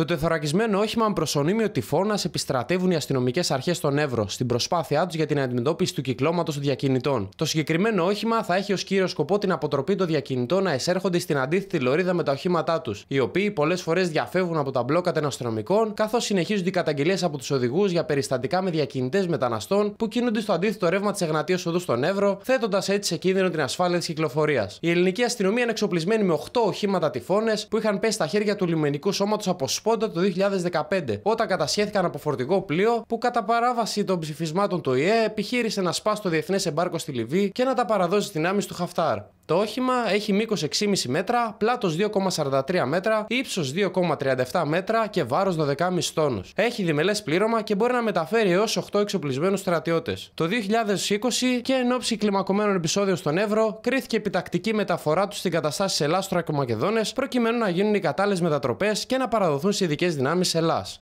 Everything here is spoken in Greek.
Το τεθωρακισμένο όχημα με προσωνύμιο τυφώνα επιστρατεύουν οι αστυνομικές αρχές στον Εύρο στην προσπάθειά τους για την αντιμετώπιση του κυκλώματος των διακινητών. Το συγκεκριμένο όχημα θα έχει ως κύριο σκοπό την αποτροπή των διακινητών να εισέρχονται στην αντίθετη λωρίδα με τα οχήματά τους, οι οποίοι πολλές φορές διαφεύγουν από τα μπλόκα των αστυνομικών, καθώς συνεχίζονται οι καταγγελίες από τους οδηγούς για περιστατικά με διακινητές μεταναστών που κινούνται στο αντίθετο ρεύμα της Εγνατίας Οδού στον Εύρο, θέτοντας έτσι σε κίνδυνο την ασφάλεια της κυκλοφορίας. Η ελληνική αστυνομία είναι εξοπλισμένη με 8 οχήματα τυφώνες που είχαν πέσει στα χέρια του λιμενικού σώματος από σπό. Πόντα το 2015, όταν κατασχέθηκαν από φορτηγό πλοίο που κατά παράβαση των ψηφισμάτων του ΙΕ επιχείρησε να σπάσει το διεθνές εμπάρκο στη Λιβύη και να τα παραδώσει στην άμυση του Χαφτάρ. Το όχημα έχει μήκος 6,5 μέτρα, πλάτος 2,43 μέτρα, ύψος 2,37 μέτρα και βάρος 12,5 τόνους. Έχει διμελές πλήρωμα και μπορεί να μεταφέρει έως 8 εξοπλισμένους στρατιώτες. Το 2020 και εν ώψη κλιμακωμένων επεισόδιων στον Εύρο, κρίθηκε επιτακτική μεταφορά τους στην καταστάσει ελλα και προκειμένου να γίνουν οι κατάλληλες μετατροπές και να παραδοθούν σε ειδικές δυνάμεις Ελλάδα.